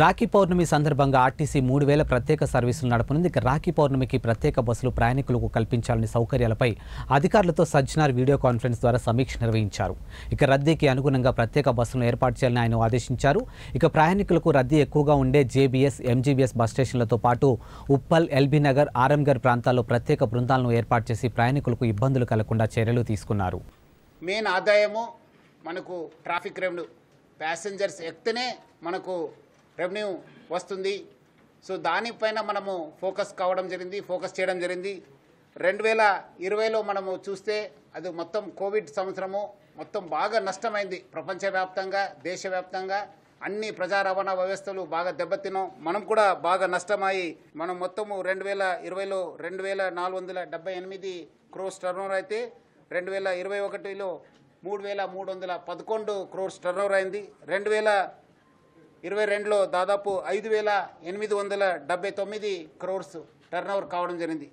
రాఖీ పౌర్ణమి సందర్భంగా ఆర్టీసీ మూడు వేల ప్రత్యేక సర్వీసులు నడపనుంది ఇక రాఖీ పౌర్ణమికి ప్రత్యేక బస్సులు ప్రయాణికులకు కల్పించాలని సౌకర్యాలపై అధికారులతో సజ్జనార్ వీడియో కాన్ఫరెన్స్ ద్వారా సమీక్ష నిర్వహించారు ఇక రద్దీకి అనుగుణంగా ప్రత్యేక బస్సులను ఏర్పాటు చేయాలని ఆయన ఆదేశించారు ఇక ప్రయాణికులకు రద్దీ ఎక్కువగా ఉండే జేబీఎస్ ఎంజీబీఎస్ బస్ స్టేషన్లతో పాటు ఉప్పల్ ఎల్బీ నగర్ ఆరంగర్ ప్రాంతాల్లో ప్రత్యేక బృందాలను ఏర్పాటు చేసి ప్రయాణికులకు ఇబ్బందులు కలగకుండా చర్యలు తీసుకున్నారు మెయిన్ ఆదాయము మనకు ట్రాఫిక్ రెవెన్యూ ప్యాసింజర్స్ ఎక్కితేనే మనకు రెవెన్యూ వస్తుంది సో దానిపైన మనము ఫోకస్ కావడం జరిగింది ఫోకస్ చేయడం జరిగింది రెండు వేల ఇరవైలో మనము చూస్తే అది మొత్తం కోవిడ్ సంవత్సరము మొత్తం బాగా నష్టమైంది ప్రపంచవ్యాప్తంగా దేశవ్యాప్తంగా అన్ని ప్రజా రవాణా వ్యవస్థలు బాగా దెబ్బతిన్నాం మనం కూడా బాగా నష్టమాయి మనం మొత్తము రెండు వేల ఇరవైలో రెండు వేల నాలుగు వందల డెబ్బై ఎనిమిది క్రోర్స్ టర్నోవర్ అయితే రెండు వేల ఇరవై ఒకటిలో మూడు వేల మూడు వందల పదకొండు క్రోర్స్ టర్నోవర్ అయింది రెండు వేల ఇరవై రెండులో దాదాపు ఐదు వేల ఎనిమిది వందల డెబ్బై తొమ్మిది క్రోర్స్ టర్నోవర్ కావడం జరిగింది